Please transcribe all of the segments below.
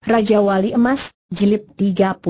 Raja Wali Emas, Jilid 38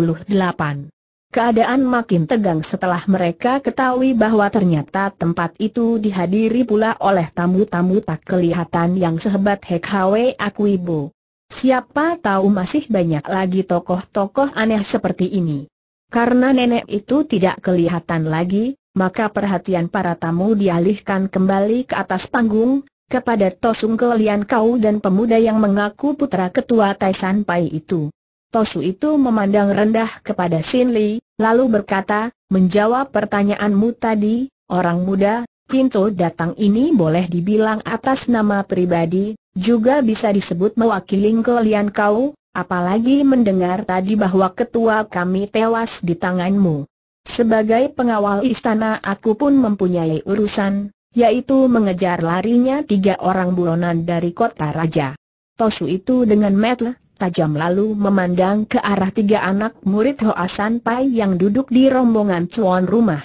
Keadaan makin tegang setelah mereka ketahui bahwa ternyata tempat itu dihadiri pula oleh tamu-tamu tak kelihatan yang sehebat Hek Hwe Akuibo. Siapa tahu masih banyak lagi tokoh-tokoh aneh seperti ini. Karena nenek itu tidak kelihatan lagi, maka perhatian para tamu dialihkan kembali ke atas panggung, kepada Tosung Kelian Kau dan pemuda yang mengaku putra ketua Taisan Pai itu. Tosu itu memandang rendah kepada Sin Li, lalu berkata, menjawab pertanyaanmu tadi, orang muda, pintu datang ini boleh dibilang atas nama pribadi, juga bisa disebut mewakili Kelian Kau, apalagi mendengar tadi bahwa ketua kami tewas di tanganmu. Sebagai pengawal istana aku pun mempunyai urusan, yaitu mengejar larinya tiga orang buronan dari kota raja. Tosu itu dengan metel tajam lalu memandang ke arah tiga anak murid Hoasan Pai yang duduk di rombongan cuan rumah.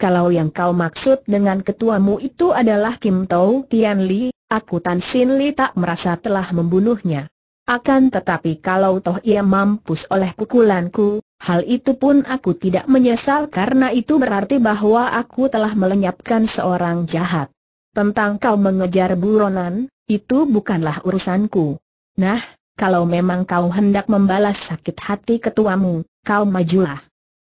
Kalau yang kau maksud dengan ketuamu itu adalah Kim Tau Tian Li, aku Tan Sin Li tak merasa telah membunuhnya. Akan tetapi kalau toh ia mampus oleh pukulanku, Hal itu pun aku tidak menyesal karena itu berarti bahwa aku telah melenyapkan seorang jahat. Tentang kau mengejar buronan, itu bukanlah urusanku. Nah, kalau memang kau hendak membalas sakit hati ketuamu, kau majulah.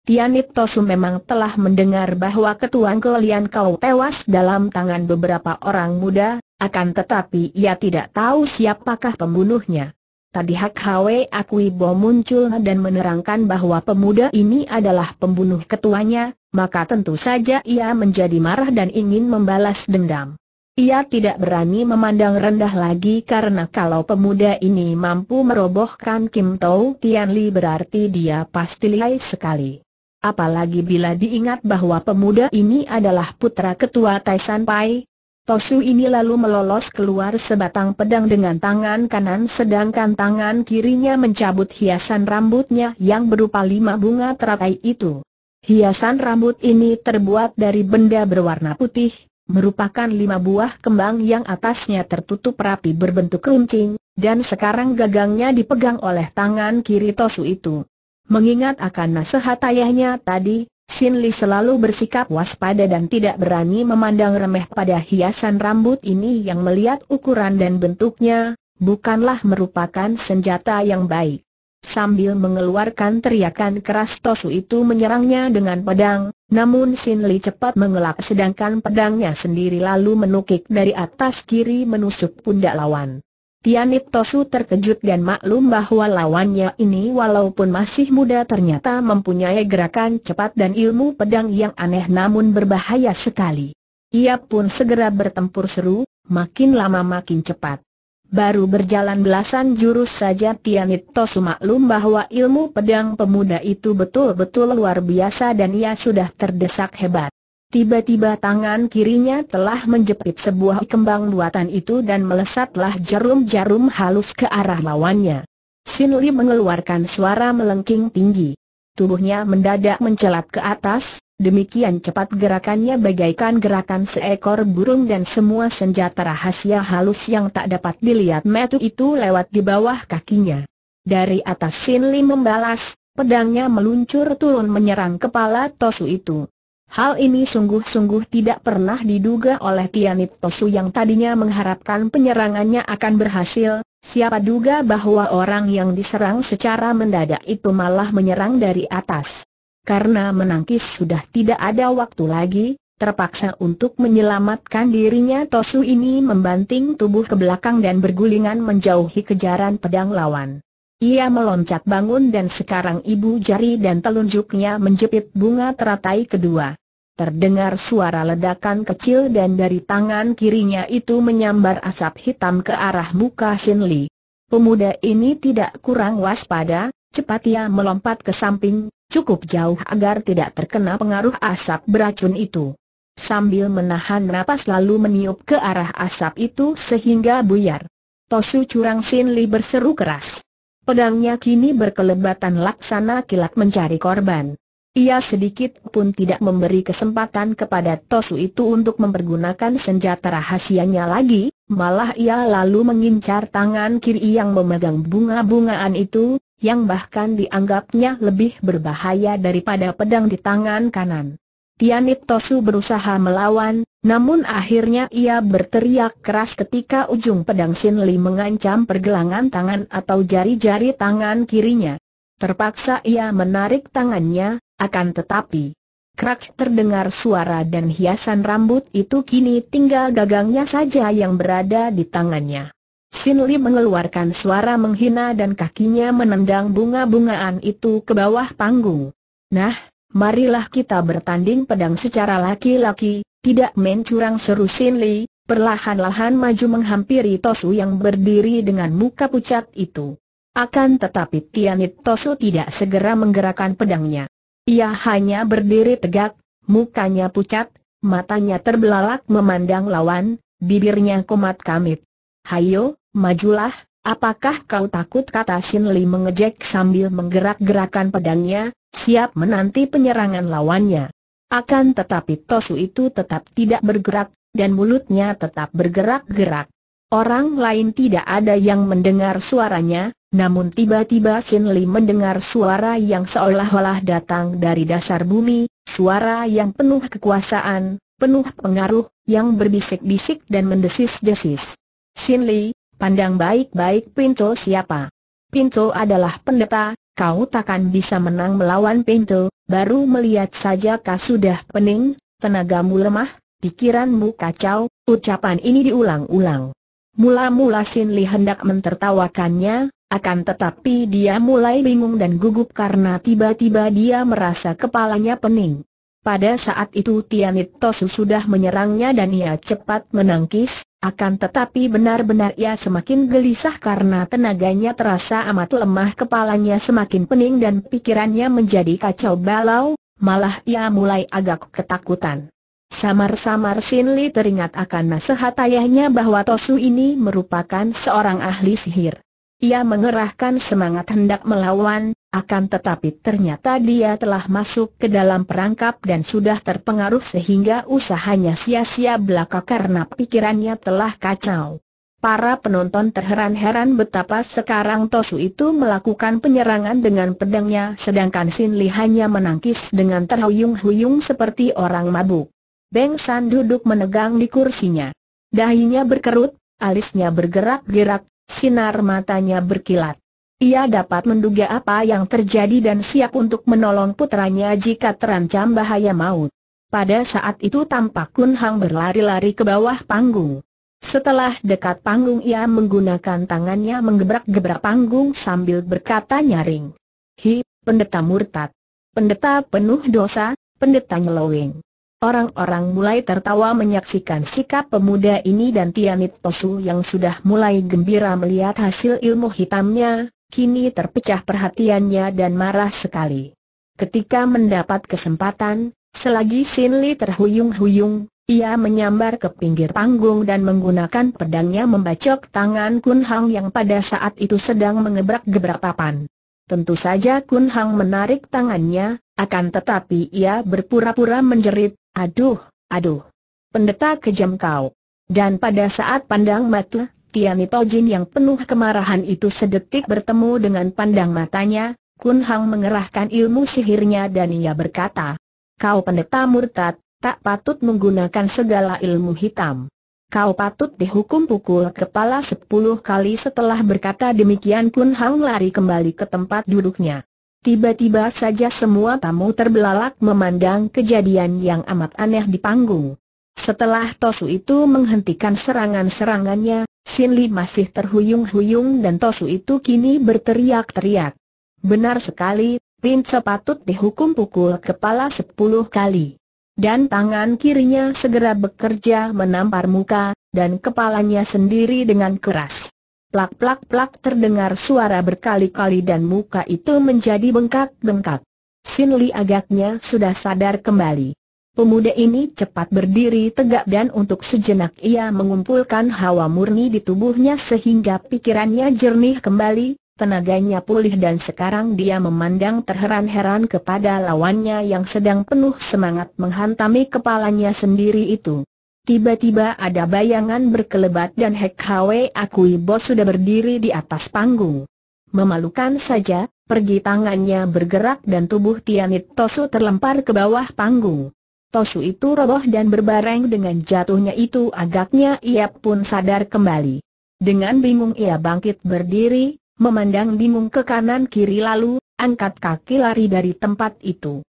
Tianit Tosu memang telah mendengar bahwa ketuan kalian kau tewas dalam tangan beberapa orang muda, akan tetapi ia tidak tahu siapakah pembunuhnya. Tadi Hak Hwe bom muncul dan menerangkan bahwa pemuda ini adalah pembunuh ketuanya, maka tentu saja ia menjadi marah dan ingin membalas dendam. Ia tidak berani memandang rendah lagi karena kalau pemuda ini mampu merobohkan Kim Tau Tian Li berarti dia pasti lihai sekali. Apalagi bila diingat bahwa pemuda ini adalah putra ketua Tai Pai, Tosu ini lalu melolos keluar sebatang pedang dengan tangan kanan sedangkan tangan kirinya mencabut hiasan rambutnya yang berupa lima bunga teratai itu. Hiasan rambut ini terbuat dari benda berwarna putih, merupakan lima buah kembang yang atasnya tertutup rapi berbentuk runcing, dan sekarang gagangnya dipegang oleh tangan kiri Tosu itu. Mengingat akan nasihat ayahnya tadi, Sin Li selalu bersikap waspada dan tidak berani memandang remeh pada hiasan rambut ini yang melihat ukuran dan bentuknya, bukanlah merupakan senjata yang baik. Sambil mengeluarkan teriakan keras Tosu itu menyerangnya dengan pedang, namun Sin Li cepat mengelak sedangkan pedangnya sendiri lalu menukik dari atas kiri menusuk pundak lawan. Tianit Tosu terkejut dan maklum bahwa lawannya ini walaupun masih muda ternyata mempunyai gerakan cepat dan ilmu pedang yang aneh namun berbahaya sekali. Ia pun segera bertempur seru, makin lama makin cepat. Baru berjalan belasan jurus saja Tianit Tosu maklum bahwa ilmu pedang pemuda itu betul-betul luar biasa dan ia sudah terdesak hebat. Tiba-tiba tangan kirinya telah menjepit sebuah kembang buatan itu dan melesatlah jarum-jarum halus ke arah lawannya. Sin Li mengeluarkan suara melengking tinggi. Tubuhnya mendadak mencelat ke atas, demikian cepat gerakannya bagaikan gerakan seekor burung dan semua senjata rahasia halus yang tak dapat dilihat metu itu lewat di bawah kakinya. Dari atas Sin Li membalas, pedangnya meluncur turun menyerang kepala Tosu itu. Hal ini sungguh-sungguh tidak pernah diduga oleh Tianit Tosu yang tadinya mengharapkan penyerangannya akan berhasil, siapa duga bahwa orang yang diserang secara mendadak itu malah menyerang dari atas. Karena menangkis sudah tidak ada waktu lagi, terpaksa untuk menyelamatkan dirinya Tosu ini membanting tubuh ke belakang dan bergulingan menjauhi kejaran pedang lawan. Ia meloncat bangun dan sekarang ibu jari dan telunjuknya menjepit bunga teratai kedua. Terdengar suara ledakan kecil dan dari tangan kirinya itu menyambar asap hitam ke arah muka Sin Li. Pemuda ini tidak kurang waspada, cepat ia melompat ke samping, cukup jauh agar tidak terkena pengaruh asap beracun itu. Sambil menahan napas lalu meniup ke arah asap itu sehingga buyar. Tosu curang Sin Li berseru keras. Pedangnya kini berkelebatan laksana kilat mencari korban. Ia sedikit pun tidak memberi kesempatan kepada Tosu itu untuk mempergunakan senjata rahasianya lagi, malah ia lalu mengincar tangan kiri yang memegang bunga-bungaan itu, yang bahkan dianggapnya lebih berbahaya daripada pedang di tangan kanan. Tianit Tosu berusaha melawan, namun akhirnya ia berteriak keras ketika ujung pedang Sin Li mengancam pergelangan tangan atau jari-jari tangan kirinya. Terpaksa ia menarik tangannya, akan tetapi, krak terdengar suara dan hiasan rambut itu kini tinggal gagangnya saja yang berada di tangannya. Sin Li mengeluarkan suara menghina dan kakinya menendang bunga-bungaan itu ke bawah panggung. Nah, marilah kita bertanding pedang secara laki-laki, tidak mencurang seru Sin Li, perlahan-lahan maju menghampiri Tosu yang berdiri dengan muka pucat itu. Akan tetapi Tianit Tosu tidak segera menggerakkan pedangnya. Ia hanya berdiri tegak, mukanya pucat, matanya terbelalak memandang lawan, bibirnya kumat kamit. Hayo, majulah, apakah kau takut kata Shin Li mengejek sambil menggerak-gerakan pedangnya, siap menanti penyerangan lawannya. Akan tetapi Tosu itu tetap tidak bergerak, dan mulutnya tetap bergerak-gerak. Orang lain tidak ada yang mendengar suaranya, namun tiba-tiba Sin Li mendengar suara yang seolah-olah datang dari dasar bumi, suara yang penuh kekuasaan, penuh pengaruh, yang berbisik-bisik dan mendesis-desis. Sin Li, pandang baik-baik Pinto siapa? Pinto adalah pendeta, kau takkan bisa menang melawan Pinto, baru melihat saja kau sudah pening, tenagamu lemah, pikiranmu kacau, ucapan ini diulang-ulang. Mula-mula Sin Li hendak mentertawakannya, akan tetapi dia mulai bingung dan gugup karena tiba-tiba dia merasa kepalanya pening. Pada saat itu Tianit Tosu sudah menyerangnya dan ia cepat menangkis, akan tetapi benar-benar ia semakin gelisah karena tenaganya terasa amat lemah kepalanya semakin pening dan pikirannya menjadi kacau balau, malah ia mulai agak ketakutan. Samar-samar Sin Li teringat akan nasihat ayahnya bahwa Tosu ini merupakan seorang ahli sihir. Ia mengerahkan semangat hendak melawan, akan tetapi ternyata dia telah masuk ke dalam perangkap dan sudah terpengaruh sehingga usahanya sia-sia belaka karena pikirannya telah kacau. Para penonton terheran-heran betapa sekarang Tosu itu melakukan penyerangan dengan pedangnya sedangkan Sin Li hanya menangkis dengan terhuyung-huyung seperti orang mabuk. Beng San duduk menegang di kursinya. Dahinya berkerut, alisnya bergerak-gerak, Sinar matanya berkilat. Ia dapat menduga apa yang terjadi dan siap untuk menolong putranya jika terancam bahaya maut. Pada saat itu tampak Kun Hang berlari-lari ke bawah panggung. Setelah dekat panggung ia menggunakan tangannya menggebrak-gebrak panggung sambil berkata nyaring. Hi, pendeta murtad. Pendeta penuh dosa, pendeta ngelowing." Orang-orang mulai tertawa menyaksikan sikap pemuda ini dan Tianit Tosu yang sudah mulai gembira melihat hasil ilmu hitamnya, kini terpecah perhatiannya dan marah sekali. Ketika mendapat kesempatan, selagi Sin Li terhuyung-huyung, ia menyambar ke pinggir panggung dan menggunakan pedangnya membacok tangan Kun Hang yang pada saat itu sedang mengebrak-gebrak papan. Tentu saja Kun Hang menarik tangannya, akan tetapi ia berpura-pura menjerit, Aduh, aduh. Pendeta kejam kau. Dan pada saat pandang mata, Tiani Jin yang penuh kemarahan itu sedetik bertemu dengan pandang matanya, Kun Hang mengerahkan ilmu sihirnya dan ia berkata, Kau pendeta murtad, tak patut menggunakan segala ilmu hitam. Kau patut dihukum pukul kepala sepuluh kali setelah berkata demikian Kun Hang lari kembali ke tempat duduknya. Tiba-tiba saja semua tamu terbelalak memandang kejadian yang amat aneh di panggung. Setelah Tosu itu menghentikan serangan-serangannya, Sin Li masih terhuyung-huyung dan Tosu itu kini berteriak-teriak. Benar sekali, Pin sepatut dihukum pukul kepala sepuluh kali. Dan tangan kirinya segera bekerja menampar muka, dan kepalanya sendiri dengan keras. Plak-plak-plak terdengar suara berkali-kali dan muka itu menjadi bengkak-bengkak. Sin Li agaknya sudah sadar kembali. Pemuda ini cepat berdiri tegak dan untuk sejenak ia mengumpulkan hawa murni di tubuhnya sehingga pikirannya jernih kembali, tenaganya pulih dan sekarang dia memandang terheran-heran kepada lawannya yang sedang penuh semangat menghantami kepalanya sendiri itu. Tiba-tiba ada bayangan berkelebat dan Hek Hwe Akui Bos sudah berdiri di atas panggung. Memalukan saja, pergi tangannya bergerak dan tubuh Tianit Tosu terlempar ke bawah panggung. Tosu itu roboh dan berbareng dengan jatuhnya itu agaknya ia pun sadar kembali. Dengan bingung ia bangkit berdiri, memandang bingung ke kanan kiri lalu, angkat kaki lari dari tempat itu.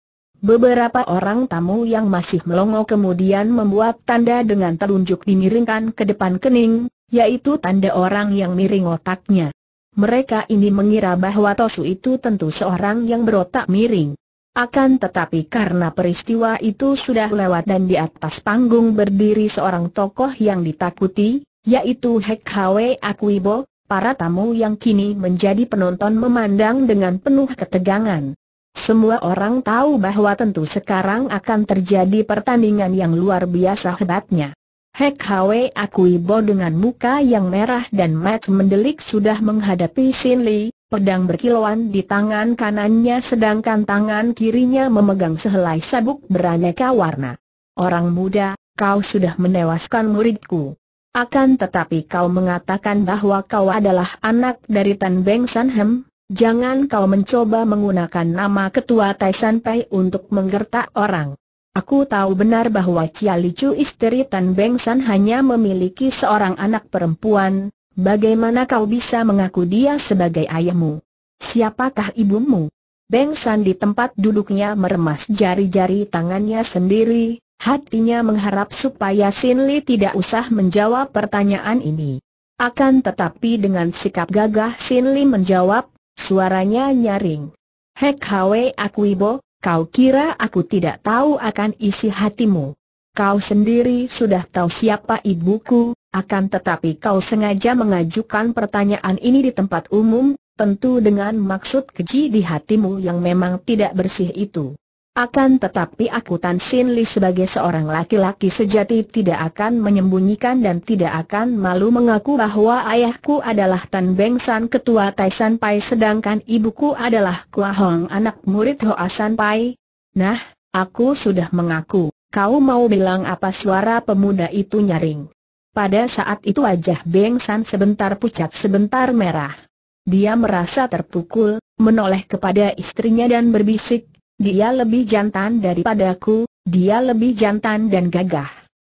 Beberapa orang tamu yang masih melongo kemudian membuat tanda dengan telunjuk dimiringkan ke depan kening, yaitu tanda orang yang miring otaknya. Mereka ini mengira bahwa Tosu itu tentu seorang yang berotak miring. Akan tetapi karena peristiwa itu sudah lewat dan di atas panggung berdiri seorang tokoh yang ditakuti, yaitu Hek Hwe Akuibo, para tamu yang kini menjadi penonton memandang dengan penuh ketegangan. Semua orang tahu bahwa tentu sekarang akan terjadi pertandingan yang luar biasa hebatnya. Hek Hwe Akuibo dengan muka yang merah dan mat mendelik sudah menghadapi Sin Li, pedang berkilauan di tangan kanannya sedangkan tangan kirinya memegang sehelai sabuk beraneka warna. Orang muda, kau sudah menewaskan muridku. Akan tetapi kau mengatakan bahwa kau adalah anak dari Tan Beng San Hem, Jangan kau mencoba menggunakan nama ketua Taisan Pei untuk menggertak orang. Aku tahu benar bahwa Chia Licu istri Tan Beng San hanya memiliki seorang anak perempuan. Bagaimana kau bisa mengaku dia sebagai ayahmu? Siapakah ibumu? Beng San di tempat duduknya meremas jari-jari tangannya sendiri, hatinya mengharap supaya Sin Li tidak usah menjawab pertanyaan ini. Akan tetapi dengan sikap gagah Sin Li menjawab, Suaranya nyaring. Hek Hwe ibo, kau kira aku tidak tahu akan isi hatimu. Kau sendiri sudah tahu siapa ibuku, akan tetapi kau sengaja mengajukan pertanyaan ini di tempat umum, tentu dengan maksud keji di hatimu yang memang tidak bersih itu. Akan tetapi aku Tan Sin Li sebagai seorang laki-laki sejati tidak akan menyembunyikan dan tidak akan malu mengaku bahwa ayahku adalah Tan Beng San ketua Tai San Pai sedangkan ibuku adalah Kua Hong anak murid Hoa San Pai. Nah, aku sudah mengaku. Kau mau bilang apa suara pemuda itu nyaring. Pada saat itu wajah Beng San sebentar pucat sebentar merah. Dia merasa terpukul, menoleh kepada istrinya dan berbisik, dia lebih jantan daripadaku, dia lebih jantan dan gagah.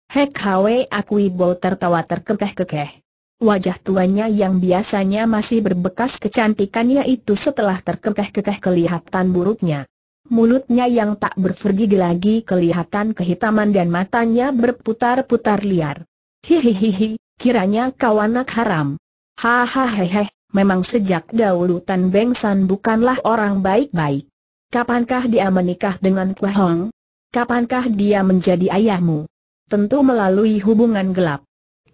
Hek Hwe Akuibo tertawa terkekeh-kekeh. Wajah tuanya yang biasanya masih berbekas kecantikannya itu setelah terkekeh-kekeh kelihatan buruknya. Mulutnya yang tak berpergi lagi kelihatan kehitaman dan matanya berputar-putar liar. Hihihihi, kiranya kau anak haram. Hahaha, memang sejak dahulu Tan Beng San bukanlah orang baik-baik. Kapankah dia menikah dengan Kue Hong? Kapankah dia menjadi ayahmu? Tentu melalui hubungan gelap.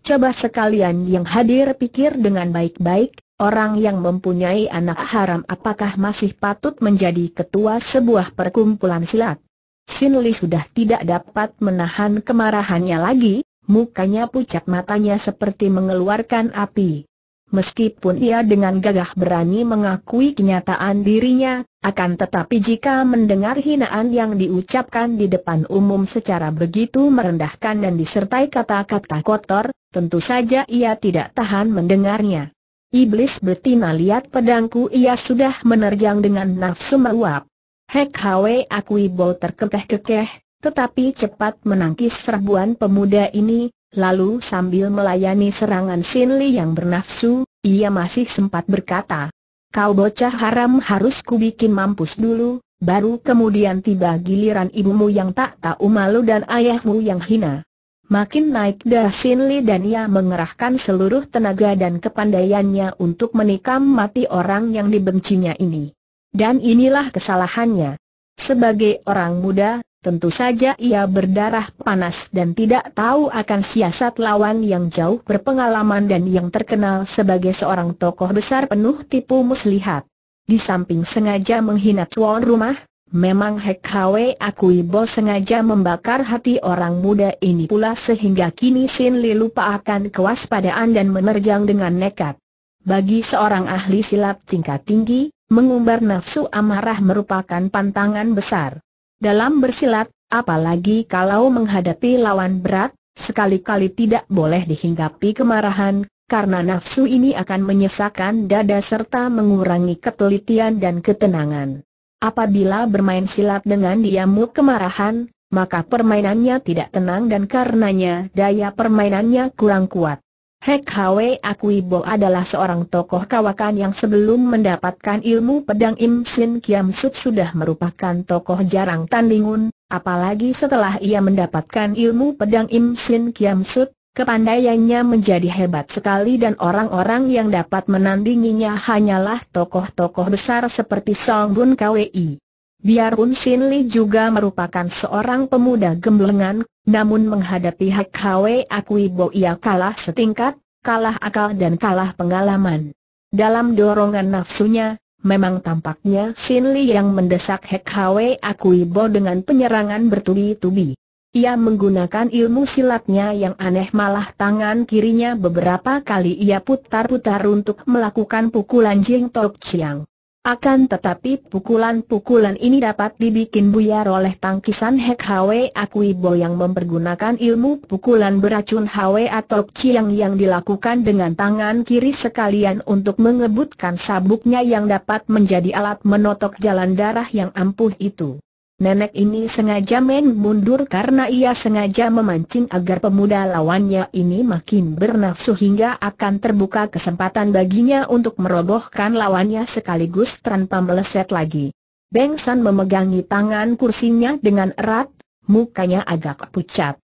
Coba sekalian yang hadir pikir dengan baik-baik, orang yang mempunyai anak haram apakah masih patut menjadi ketua sebuah perkumpulan silat? Sin Li sudah tidak dapat menahan kemarahannya lagi, mukanya pucat matanya seperti mengeluarkan api. Meskipun ia dengan gagah berani mengakui kenyataan dirinya, akan tetapi jika mendengar hinaan yang diucapkan di depan umum secara begitu merendahkan dan disertai kata-kata kotor, tentu saja ia tidak tahan mendengarnya. Iblis betina lihat pedangku ia sudah menerjang dengan nafsu meluap. Hek hawe akui bol terkekeh-kekeh, tetapi cepat menangkis serbuan pemuda ini, Lalu sambil melayani serangan Sin Li yang bernafsu, ia masih sempat berkata, Kau bocah haram harus kubikin mampus dulu, baru kemudian tiba giliran ibumu yang tak tahu malu dan ayahmu yang hina. Makin naik dah Sin Li dan ia mengerahkan seluruh tenaga dan kepandaiannya untuk menikam mati orang yang dibencinya ini. Dan inilah kesalahannya. Sebagai orang muda, tentu saja ia berdarah panas dan tidak tahu akan siasat lawan yang jauh berpengalaman dan yang terkenal sebagai seorang tokoh besar penuh tipu muslihat. Di samping sengaja menghina tuan rumah, memang Hek Hwe akui bos sengaja membakar hati orang muda ini pula sehingga kini Sin Li lupa akan kewaspadaan dan menerjang dengan nekat. Bagi seorang ahli silat tingkat tinggi, mengumbar nafsu amarah merupakan pantangan besar. Dalam bersilat, apalagi kalau menghadapi lawan berat, sekali-kali tidak boleh dihinggapi kemarahan, karena nafsu ini akan menyesakan dada serta mengurangi ketelitian dan ketenangan. Apabila bermain silat dengan diamuk kemarahan, maka permainannya tidak tenang dan karenanya daya permainannya kurang kuat. Hek Hwe Akuibo adalah seorang tokoh kawakan yang sebelum mendapatkan ilmu pedang Im Sin Kiam Sut sudah merupakan tokoh jarang tandingun, apalagi setelah ia mendapatkan ilmu pedang Im Sin Kiam Sut, Kepandaiannya menjadi hebat sekali dan orang-orang yang dapat menandinginya hanyalah tokoh-tokoh besar seperti Song Bun Kwi. Biarpun Sin Li juga merupakan seorang pemuda gemblengan, namun menghadapi Hak Hwe Akui Bo ia kalah setingkat, kalah akal dan kalah pengalaman. Dalam dorongan nafsunya, memang tampaknya Sin Li yang mendesak Heck Hwe Akui Bo dengan penyerangan bertubi-tubi. Ia menggunakan ilmu silatnya yang aneh malah tangan kirinya beberapa kali ia putar-putar untuk melakukan pukulan Jing Tok Chiang. Akan tetapi pukulan-pukulan ini dapat dibikin buyar oleh tangkisan Hek Hwe Akuibo yang mempergunakan ilmu pukulan beracun Hwe atau Chiang yang dilakukan dengan tangan kiri sekalian untuk mengebutkan sabuknya yang dapat menjadi alat menotok jalan darah yang ampuh itu nenek ini sengaja main mundur karena ia sengaja memancing agar pemuda lawannya ini makin bernafsu hingga akan terbuka kesempatan baginya untuk merobohkan lawannya sekaligus tanpa meleset lagi. Beng San memegangi tangan kursinya dengan erat, mukanya agak pucat.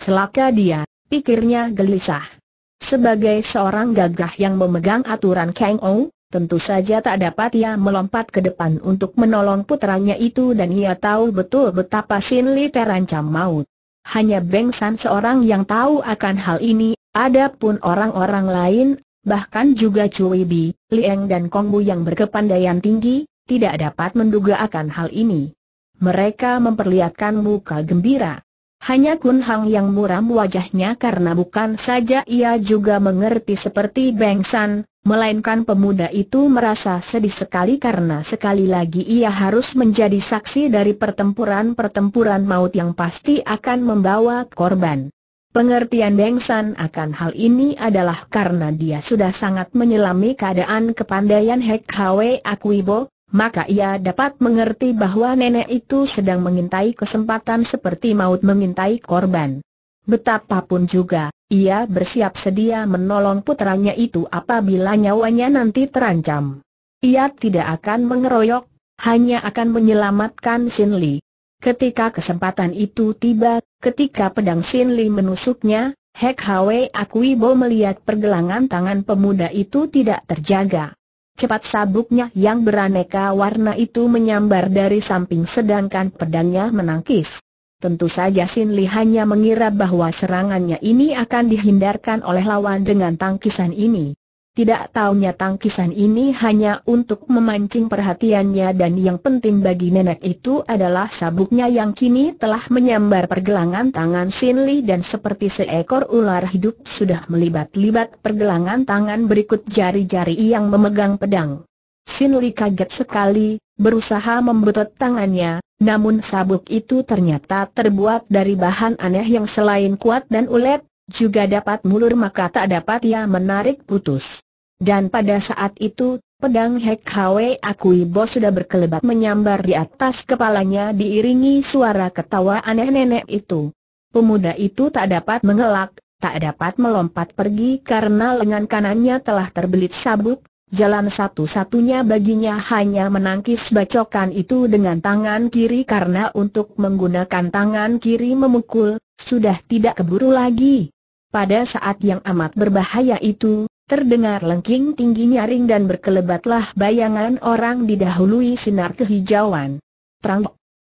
Celaka dia, pikirnya gelisah. Sebagai seorang gagah yang memegang aturan Kang Ong, Tentu saja tak dapat ia melompat ke depan untuk menolong putranya itu dan ia tahu betul betapa Sin Li terancam maut. Hanya Beng San seorang yang tahu akan hal ini, adapun orang-orang lain, bahkan juga Cui Bi, Lieng dan Kong Bu yang berkepandaian tinggi, tidak dapat menduga akan hal ini. Mereka memperlihatkan muka gembira. Hanya Kun Hang yang muram wajahnya karena bukan saja ia juga mengerti seperti Beng San, melainkan pemuda itu merasa sedih sekali karena sekali lagi ia harus menjadi saksi dari pertempuran-pertempuran maut yang pasti akan membawa korban. Pengertian Deng San akan hal ini adalah karena dia sudah sangat menyelami keadaan kepandaian Hek Hwe Akuibo, maka ia dapat mengerti bahwa nenek itu sedang mengintai kesempatan seperti maut mengintai korban. Betapapun juga, ia bersiap sedia menolong putranya itu apabila nyawanya nanti terancam. Ia tidak akan mengeroyok, hanya akan menyelamatkan Sin Li. Ketika kesempatan itu tiba, ketika pedang Sin Li menusuknya, Hek Hwe Akuibo melihat pergelangan tangan pemuda itu tidak terjaga. Cepat sabuknya yang beraneka warna itu menyambar dari samping sedangkan pedangnya menangkis. Tentu saja Sin Li hanya mengira bahwa serangannya ini akan dihindarkan oleh lawan dengan tangkisan ini. Tidak taunya tangkisan ini hanya untuk memancing perhatiannya dan yang penting bagi nenek itu adalah sabuknya yang kini telah menyambar pergelangan tangan Sin Li dan seperti seekor ular hidup sudah melibat-libat pergelangan tangan berikut jari-jari yang memegang pedang. Sin Li kaget sekali, berusaha membetot tangannya, namun sabuk itu ternyata terbuat dari bahan aneh yang selain kuat dan ulet, juga dapat mulur maka tak dapat ia menarik putus. Dan pada saat itu, pedang Hek Hwe Akui Bo sudah berkelebat menyambar di atas kepalanya diiringi suara ketawa aneh nenek itu. Pemuda itu tak dapat mengelak, tak dapat melompat pergi karena lengan kanannya telah terbelit sabuk, Jalan satu-satunya baginya hanya menangkis bacokan itu dengan tangan kiri karena untuk menggunakan tangan kiri memukul, sudah tidak keburu lagi. Pada saat yang amat berbahaya itu, terdengar lengking tinggi nyaring dan berkelebatlah bayangan orang didahului sinar kehijauan.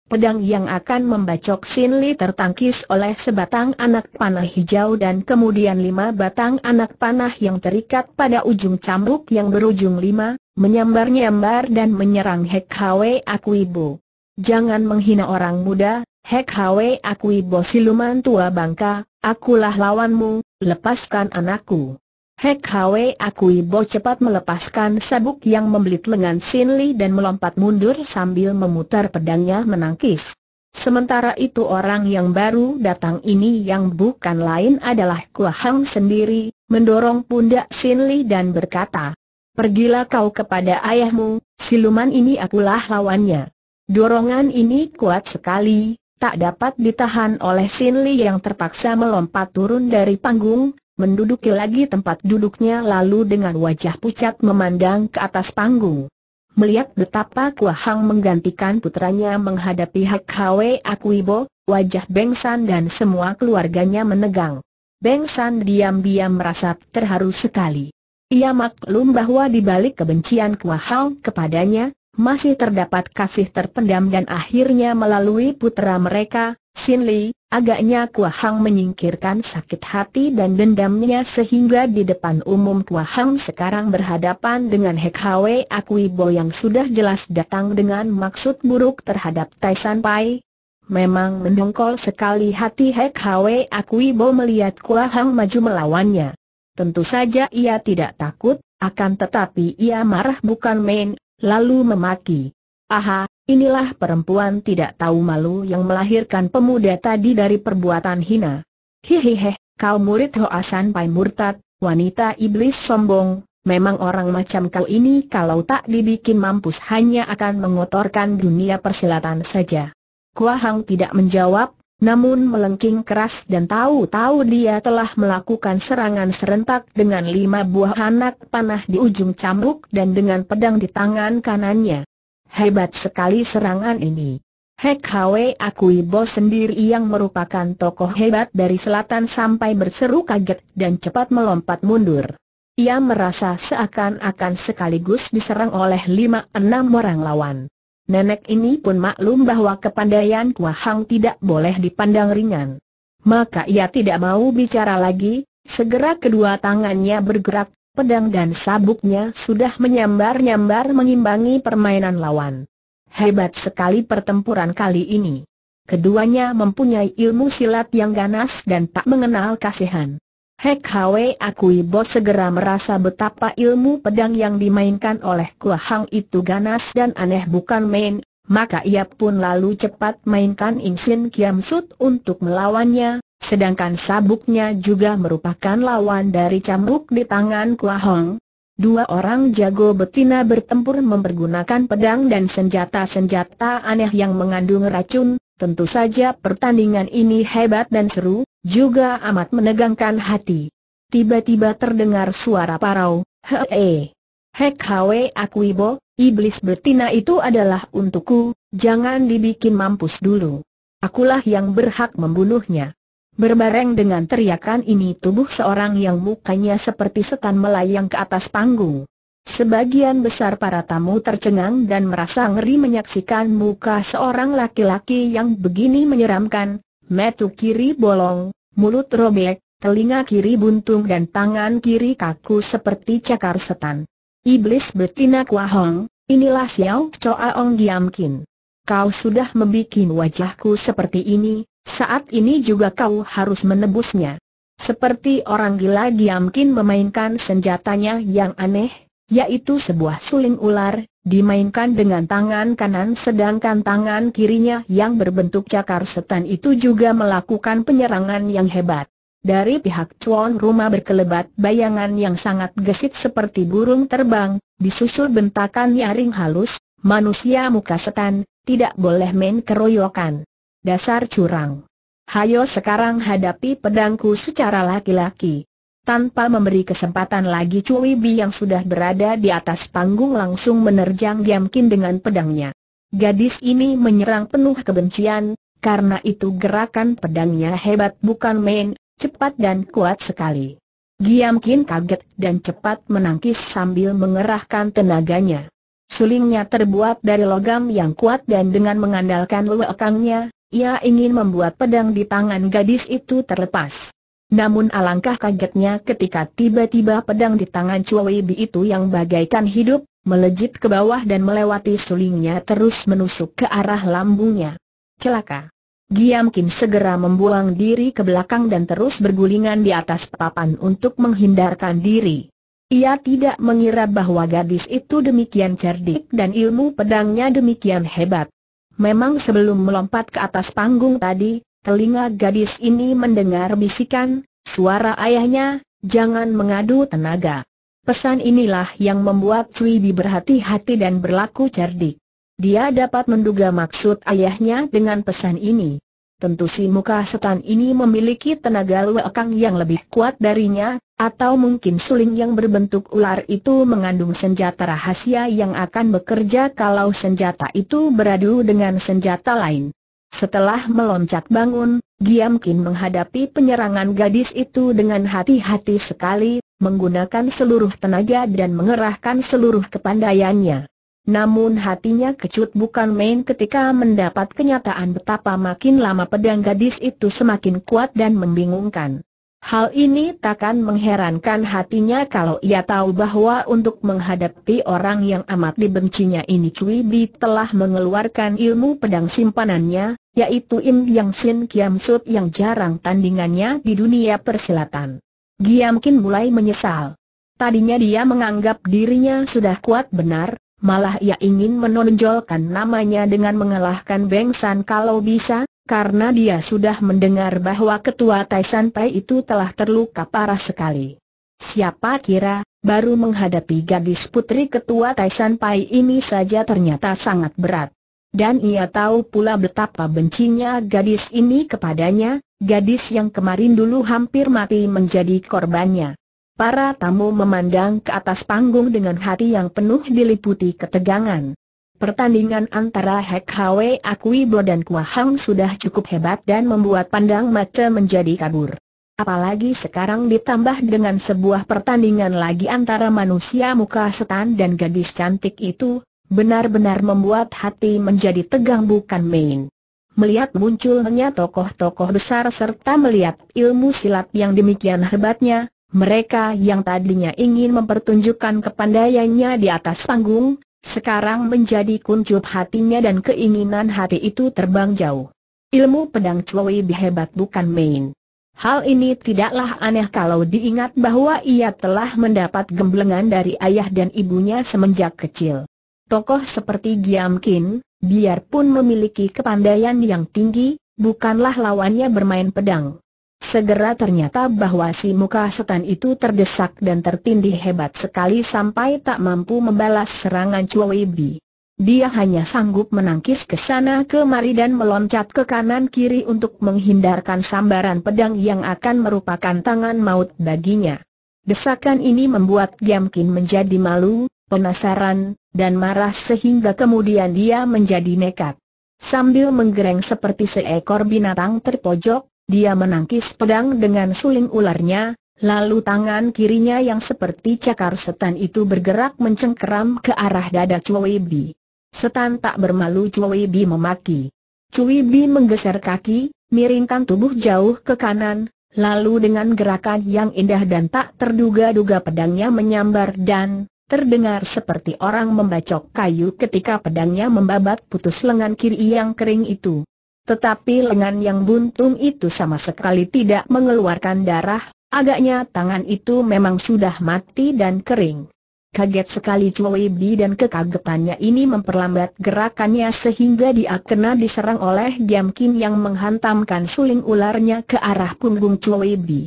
Pedang yang akan membacok Sin Li tertangkis oleh sebatang anak panah hijau dan kemudian lima batang anak panah yang terikat pada ujung cambuk yang berujung lima, menyambar-nyambar dan menyerang Hek Hwe Akuibo. Jangan menghina orang muda, Hek Hwe Akuibo siluman tua bangka, akulah lawanmu, lepaskan anakku. Hek Hwe Akui Bo cepat melepaskan sabuk yang membelit lengan Sin Li dan melompat mundur sambil memutar pedangnya menangkis. Sementara itu orang yang baru datang ini yang bukan lain adalah Kua Hang sendiri, mendorong pundak Sin Li dan berkata, Pergilah kau kepada ayahmu, siluman ini akulah lawannya. Dorongan ini kuat sekali, tak dapat ditahan oleh Sin Li yang terpaksa melompat turun dari panggung, menduduki lagi tempat duduknya lalu dengan wajah pucat memandang ke atas panggung. Melihat betapa Kuahang menggantikan putranya menghadapi Hak Hwe Akuibo, wajah Beng San dan semua keluarganya menegang. Beng San diam-diam merasa terharu sekali. Ia maklum bahwa di balik kebencian Kuahang kepadanya, masih terdapat kasih terpendam dan akhirnya melalui putra mereka, Sin Li, Agaknya Kua Hang menyingkirkan sakit hati dan dendamnya sehingga di depan umum Kua Hang sekarang berhadapan dengan Hek Hwe Akui Bo yang sudah jelas datang dengan maksud buruk terhadap Tai San Pai. Memang mendongkol sekali hati Hek Hwe Akui Bo melihat Kua Hang maju melawannya. Tentu saja ia tidak takut, akan tetapi ia marah bukan main, lalu memaki. Aha, Inilah perempuan tidak tahu malu yang melahirkan pemuda tadi dari perbuatan hina. Hihihe, kau murid Hoasan Pai Murtad, wanita iblis sombong, memang orang macam kau ini kalau tak dibikin mampus hanya akan mengotorkan dunia persilatan saja. Kua Hang tidak menjawab, namun melengking keras dan tahu-tahu dia telah melakukan serangan serentak dengan lima buah anak panah di ujung cambuk dan dengan pedang di tangan kanannya. Hebat sekali serangan ini. Hek Hwe akui bos sendiri yang merupakan tokoh hebat dari selatan sampai berseru kaget dan cepat melompat mundur. Ia merasa seakan-akan sekaligus diserang oleh lima enam orang lawan. Nenek ini pun maklum bahwa kepandaian Kua Hang tidak boleh dipandang ringan. Maka ia tidak mau bicara lagi, segera kedua tangannya bergerak, pedang dan sabuknya sudah menyambar-nyambar mengimbangi permainan lawan. Hebat sekali pertempuran kali ini. Keduanya mempunyai ilmu silat yang ganas dan tak mengenal kasihan. Hek Hwe Akui Bos segera merasa betapa ilmu pedang yang dimainkan oleh Kua Hang itu ganas dan aneh bukan main, maka ia pun lalu cepat mainkan Insin Kiam Sut untuk melawannya, Sedangkan sabuknya juga merupakan lawan dari cambuk di tangan Kua Hong. Dua orang jago betina bertempur mempergunakan pedang dan senjata-senjata aneh yang mengandung racun, tentu saja pertandingan ini hebat dan seru, juga amat menegangkan hati. Tiba-tiba terdengar suara parau, hee, hek hawe ibo, iblis betina itu adalah untukku, jangan dibikin mampus dulu. Akulah yang berhak membunuhnya. Berbareng dengan teriakan ini tubuh seorang yang mukanya seperti setan melayang ke atas panggung. Sebagian besar para tamu tercengang dan merasa ngeri menyaksikan muka seorang laki-laki yang begini menyeramkan, metu kiri bolong, mulut robek, telinga kiri buntung dan tangan kiri kaku seperti cakar setan. Iblis betina kuahong, inilah Xiao Choa Ong Kin. Kau sudah membuat wajahku seperti ini, saat ini juga kau harus menebusnya. Seperti orang gila diamkin memainkan senjatanya yang aneh, yaitu sebuah suling ular, dimainkan dengan tangan kanan sedangkan tangan kirinya yang berbentuk cakar setan itu juga melakukan penyerangan yang hebat. Dari pihak cuan rumah berkelebat bayangan yang sangat gesit seperti burung terbang, disusul bentakan nyaring halus, manusia muka setan, tidak boleh main keroyokan dasar curang. Hayo sekarang hadapi pedangku secara laki-laki. Tanpa memberi kesempatan lagi Cui Bi yang sudah berada di atas panggung langsung menerjang Giam Kin dengan pedangnya. Gadis ini menyerang penuh kebencian, karena itu gerakan pedangnya hebat bukan main, cepat dan kuat sekali. Giam Kin kaget dan cepat menangkis sambil mengerahkan tenaganya. Sulingnya terbuat dari logam yang kuat dan dengan mengandalkan lewekangnya. Ia ingin membuat pedang di tangan gadis itu terlepas. Namun alangkah kagetnya ketika tiba-tiba pedang di tangan Chuebi itu yang bagaikan hidup, melejit ke bawah dan melewati sulingnya terus menusuk ke arah lambungnya. Celaka! Giam Kim segera membuang diri ke belakang dan terus bergulingan di atas papan untuk menghindarkan diri. Ia tidak mengira bahwa gadis itu demikian cerdik dan ilmu pedangnya demikian hebat. Memang sebelum melompat ke atas panggung tadi, telinga gadis ini mendengar bisikan, suara ayahnya, jangan mengadu tenaga. Pesan inilah yang membuat Wibi berhati-hati dan berlaku cerdik. Dia dapat menduga maksud ayahnya dengan pesan ini. Tentu si muka setan ini memiliki tenaga lekang yang lebih kuat darinya, atau mungkin suling yang berbentuk ular itu mengandung senjata rahasia yang akan bekerja kalau senjata itu beradu dengan senjata lain. Setelah meloncat bangun, Giam Kin menghadapi penyerangan gadis itu dengan hati-hati sekali, menggunakan seluruh tenaga dan mengerahkan seluruh kepandaiannya. Namun hatinya kecut bukan main ketika mendapat kenyataan betapa makin lama pedang gadis itu semakin kuat dan membingungkan. Hal ini takkan mengherankan hatinya kalau ia tahu bahwa untuk menghadapi orang yang amat dibencinya ini Cui Bi telah mengeluarkan ilmu pedang simpanannya, yaitu Im Yang Sin Kiam Sut yang jarang tandingannya di dunia persilatan. Giam Kin mulai menyesal. Tadinya dia menganggap dirinya sudah kuat benar, Malah ia ingin menonjolkan namanya dengan mengalahkan Beng San kalau bisa, karena dia sudah mendengar bahwa ketua Taisan Pai itu telah terluka parah sekali. Siapa kira, baru menghadapi gadis putri ketua Taisan Pai ini saja ternyata sangat berat. Dan ia tahu pula betapa bencinya gadis ini kepadanya, gadis yang kemarin dulu hampir mati menjadi korbannya. Para tamu memandang ke atas panggung dengan hati yang penuh diliputi ketegangan. Pertandingan antara Hek Hwe Bo, dan Kua Hang sudah cukup hebat dan membuat pandang mata menjadi kabur. Apalagi sekarang ditambah dengan sebuah pertandingan lagi antara manusia muka setan dan gadis cantik itu, benar-benar membuat hati menjadi tegang bukan main. Melihat munculnya tokoh-tokoh besar serta melihat ilmu silat yang demikian hebatnya, mereka yang tadinya ingin mempertunjukkan kepandaiannya di atas panggung, sekarang menjadi kuncup hatinya dan keinginan hati itu terbang jauh. Ilmu pedang Chloe hebat bukan main. Hal ini tidaklah aneh kalau diingat bahwa ia telah mendapat gemblengan dari ayah dan ibunya semenjak kecil. Tokoh seperti Giam Kin, biarpun memiliki kepandaian yang tinggi, bukanlah lawannya bermain pedang. Segera ternyata bahwa si muka setan itu terdesak dan tertindih hebat sekali sampai tak mampu membalas serangan Cui Dia hanya sanggup menangkis ke sana kemari dan meloncat ke kanan kiri untuk menghindarkan sambaran pedang yang akan merupakan tangan maut baginya. Desakan ini membuat Giamkin menjadi malu, penasaran, dan marah sehingga kemudian dia menjadi nekat. Sambil menggereng seperti seekor binatang terpojok, dia menangkis pedang dengan suling ularnya, lalu tangan kirinya yang seperti cakar setan itu bergerak mencengkeram ke arah dada Cui Bi. Setan tak bermalu Cui Bi memaki. Cui Bi menggeser kaki, miringkan tubuh jauh ke kanan, lalu dengan gerakan yang indah dan tak terduga-duga pedangnya menyambar dan terdengar seperti orang membacok kayu ketika pedangnya membabat putus lengan kiri yang kering itu. Tetapi lengan yang buntung itu sama sekali tidak mengeluarkan darah, agaknya tangan itu memang sudah mati dan kering. Kaget sekali Cui Bi dan kekagetannya ini memperlambat gerakannya sehingga dia kena diserang oleh Giam Kim yang menghantamkan suling ularnya ke arah punggung Cui Bi.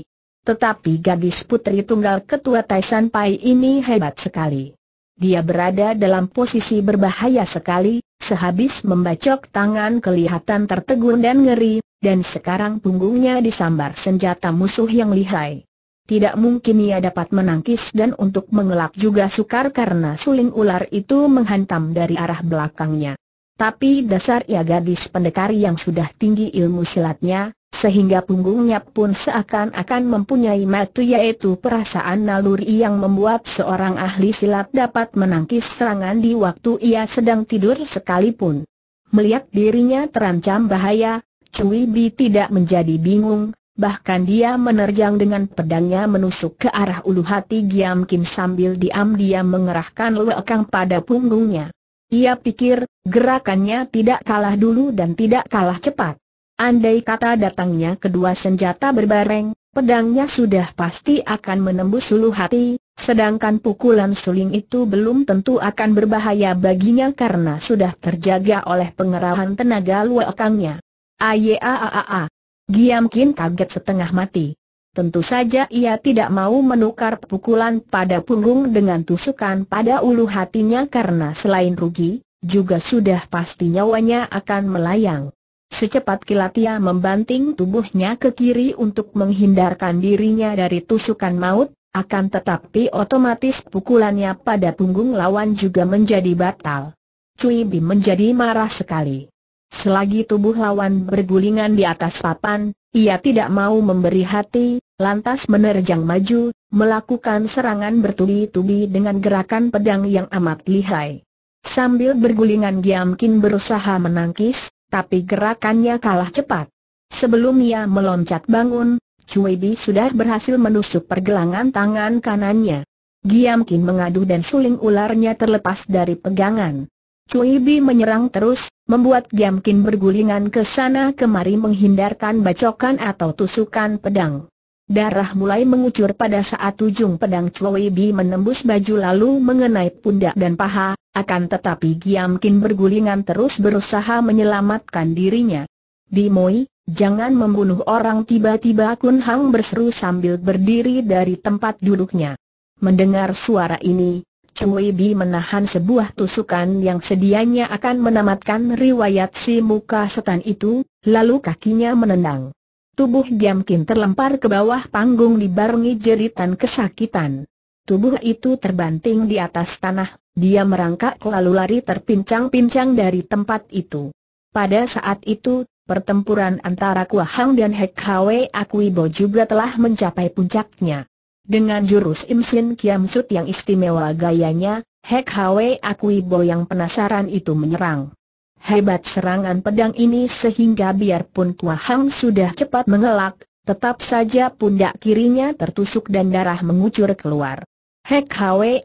Tetapi gadis putri tunggal ketua Taisan Pai ini hebat sekali. Dia berada dalam posisi berbahaya sekali, Sehabis membacok tangan kelihatan tertegun dan ngeri, dan sekarang punggungnya disambar senjata musuh yang lihai. Tidak mungkin ia dapat menangkis dan untuk mengelak juga sukar karena suling ular itu menghantam dari arah belakangnya. Tapi dasar ia gadis pendekar yang sudah tinggi ilmu silatnya, sehingga punggungnya pun seakan-akan mempunyai matu yaitu perasaan naluri yang membuat seorang ahli silat dapat menangkis serangan di waktu ia sedang tidur sekalipun. Melihat dirinya terancam bahaya, Cui Bi tidak menjadi bingung, bahkan dia menerjang dengan pedangnya menusuk ke arah ulu hati Giam Kim sambil diam-diam mengerahkan lekang pada punggungnya. Ia pikir, gerakannya tidak kalah dulu dan tidak kalah cepat. Andai kata datangnya kedua senjata berbareng, pedangnya sudah pasti akan menembus ulu hati, sedangkan pukulan suling itu belum tentu akan berbahaya baginya karena sudah terjaga oleh pengerahan tenaga luakangnya. Ayaaaa! Giam Kin kaget setengah mati. Tentu saja ia tidak mau menukar pukulan pada punggung dengan tusukan pada ulu hatinya karena selain rugi, juga sudah pasti nyawanya akan melayang. Secepat kilat ia membanting tubuhnya ke kiri untuk menghindarkan dirinya dari tusukan maut, akan tetapi otomatis pukulannya pada punggung lawan juga menjadi batal. Cui Bi menjadi marah sekali. Selagi tubuh lawan bergulingan di atas papan, ia tidak mau memberi hati, lantas menerjang maju, melakukan serangan bertubi-tubi dengan gerakan pedang yang amat lihai. Sambil bergulingan Giamkin berusaha menangkis, tapi gerakannya kalah cepat. Sebelum ia meloncat bangun, Cui Bi sudah berhasil menusuk pergelangan tangan kanannya. Giam Kin mengadu dan suling ularnya terlepas dari pegangan. Cui Bi menyerang terus, membuat Giam Kin bergulingan ke sana kemari menghindarkan bacokan atau tusukan pedang. Darah mulai mengucur pada saat ujung pedang Cui Bi menembus baju lalu mengenai pundak dan paha, akan tetapi Giamkin bergulingan terus berusaha menyelamatkan dirinya. Dimoi, jangan membunuh orang tiba-tiba Kun Hang berseru sambil berdiri dari tempat duduknya. Mendengar suara ini, Chui Bi menahan sebuah tusukan yang sedianya akan menamatkan riwayat si muka setan itu, lalu kakinya menendang. Tubuh Giamkin terlempar ke bawah panggung dibarengi jeritan kesakitan. Tubuh itu terbanting di atas tanah, dia merangkak lalu lari terpincang-pincang dari tempat itu. Pada saat itu, pertempuran antara Kuahang dan Hek Hwe Akuibo juga telah mencapai puncaknya. Dengan jurus Imsin Kiam Sut yang istimewa gayanya, Hek Hwe Akuibo yang penasaran itu menyerang. Hebat serangan pedang ini sehingga biarpun Kuahang sudah cepat mengelak, Tetap saja pundak kirinya tertusuk dan darah mengucur keluar. Hek Hwe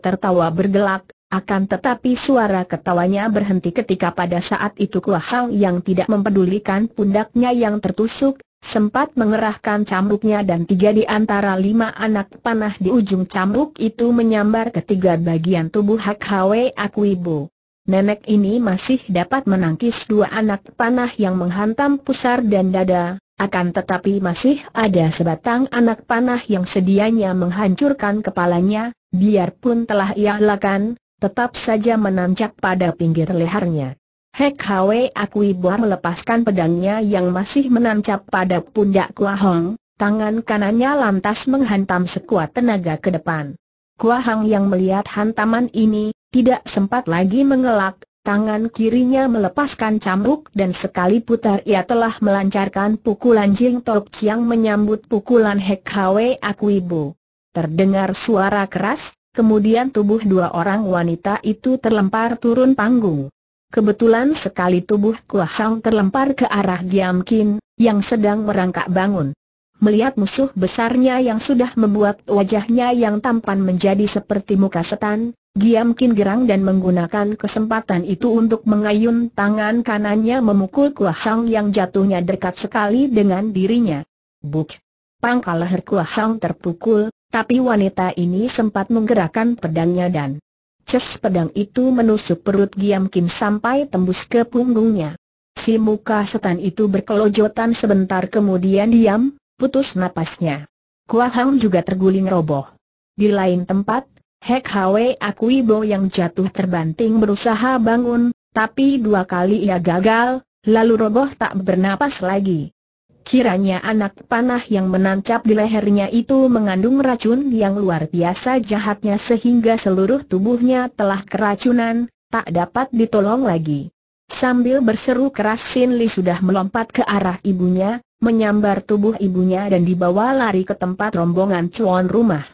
tertawa bergelak, akan tetapi suara ketawanya berhenti ketika pada saat itu Kua Hang yang tidak mempedulikan pundaknya yang tertusuk, sempat mengerahkan cambuknya dan tiga di antara lima anak panah di ujung cambuk itu menyambar ketiga bagian tubuh Hek Hwe Akuibo. Nenek ini masih dapat menangkis dua anak panah yang menghantam pusar dan dada, akan tetapi masih ada sebatang anak panah yang sedianya menghancurkan kepalanya, biarpun telah ia lakukan, tetap saja menancap pada pinggir lehernya. Hek Hwe Akui Boar melepaskan pedangnya yang masih menancap pada pundak Kua Hong, tangan kanannya lantas menghantam sekuat tenaga ke depan. Kua Hong yang melihat hantaman ini, tidak sempat lagi mengelak, Tangan kirinya melepaskan cambuk dan sekali putar ia telah melancarkan pukulan Jing Tok Chiang menyambut pukulan Hek Hwe akuibu. Terdengar suara keras, kemudian tubuh dua orang wanita itu terlempar turun panggung. Kebetulan sekali tubuh Kuahang terlempar ke arah Giam Kin, yang sedang merangkak bangun. Melihat musuh besarnya yang sudah membuat wajahnya yang tampan menjadi seperti muka setan, Giam Kin gerang dan menggunakan kesempatan itu untuk mengayun tangan kanannya memukul Kua Hang yang jatuhnya dekat sekali dengan dirinya. Buk! Pangkal leher Kua Hang terpukul, tapi wanita ini sempat menggerakkan pedangnya dan ces pedang itu menusuk perut Giam Kin sampai tembus ke punggungnya. Si muka setan itu berkelojotan sebentar kemudian diam, putus napasnya. Kua Hang juga terguling roboh. Di lain tempat, Hek Hwe Akuibo yang jatuh terbanting berusaha bangun, tapi dua kali ia gagal, lalu roboh tak bernapas lagi. Kiranya anak panah yang menancap di lehernya itu mengandung racun yang luar biasa jahatnya sehingga seluruh tubuhnya telah keracunan, tak dapat ditolong lagi. Sambil berseru keras Sin Li sudah melompat ke arah ibunya, menyambar tubuh ibunya dan dibawa lari ke tempat rombongan cuan rumah.